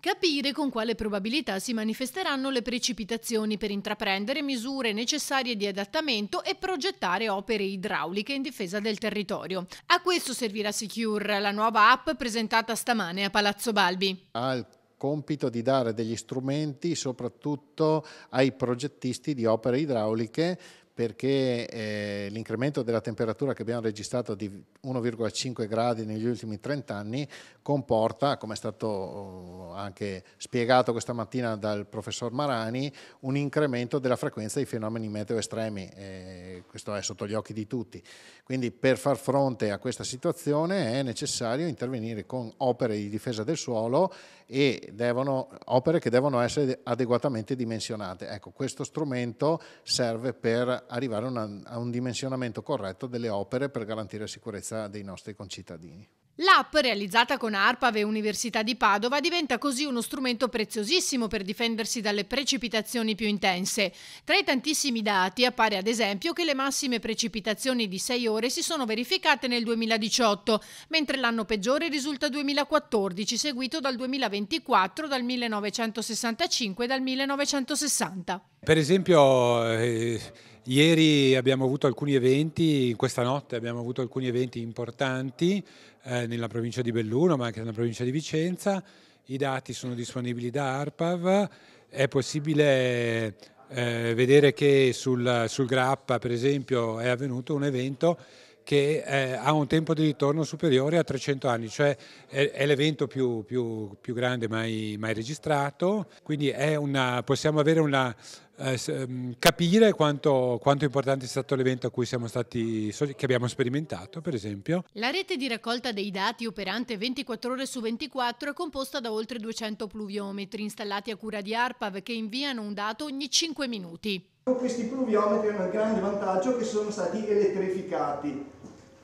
Capire con quale probabilità si manifesteranno le precipitazioni per intraprendere misure necessarie di adattamento e progettare opere idrauliche in difesa del territorio. A questo servirà Secure, la nuova app presentata stamane a Palazzo Balbi. Al compito di dare degli strumenti soprattutto ai progettisti di opere idrauliche perché eh, l'incremento della temperatura che abbiamo registrato di 1,5 gradi negli ultimi 30 anni comporta, come è stato oh, anche spiegato questa mattina dal professor Marani, un incremento della frequenza di fenomeni meteo estremi, eh, questo è sotto gli occhi di tutti. Quindi per far fronte a questa situazione è necessario intervenire con opere di difesa del suolo e devono, opere che devono essere adeguatamente dimensionate. Ecco, questo strumento serve per arrivare a un dimensionamento corretto delle opere per garantire la sicurezza dei nostri concittadini. L'app realizzata con ARPAV e Università di Padova diventa così uno strumento preziosissimo per difendersi dalle precipitazioni più intense. Tra i tantissimi dati appare ad esempio che le massime precipitazioni di 6 ore si sono verificate nel 2018, mentre l'anno peggiore risulta 2014, seguito dal 2024, dal 1965 e dal 1960. Per esempio, eh, ieri abbiamo avuto alcuni eventi, questa notte abbiamo avuto alcuni eventi importanti, eh, nella provincia di Belluno, ma anche nella provincia di Vicenza. I dati sono disponibili da ARPAV, è possibile eh, vedere che sul, sul Grappa, per esempio, è avvenuto un evento che eh, ha un tempo di ritorno superiore a 300 anni, cioè è, è l'evento più, più, più, grande mai, mai registrato, quindi una, possiamo una, eh, ehm, capire quanto, quanto, importante è stato l'evento stati, che abbiamo sperimentato, per esempio. La rete di raccolta dei dati operante 24 ore su 24 è composta da oltre 200 pluviometri installati a cura di ARPAV che inviano un dato ogni 5 minuti. Questi pluviometri hanno il grande vantaggio che sono stati elettrificati,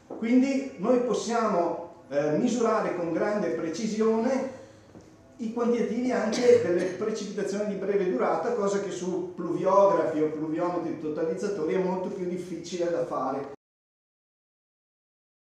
quindi noi possiamo eh, misurare con grande precisione i quantitativi anche delle precipitazioni di breve durata, cosa che su pluviografi o pluviometri totalizzatori è molto più difficile da fare.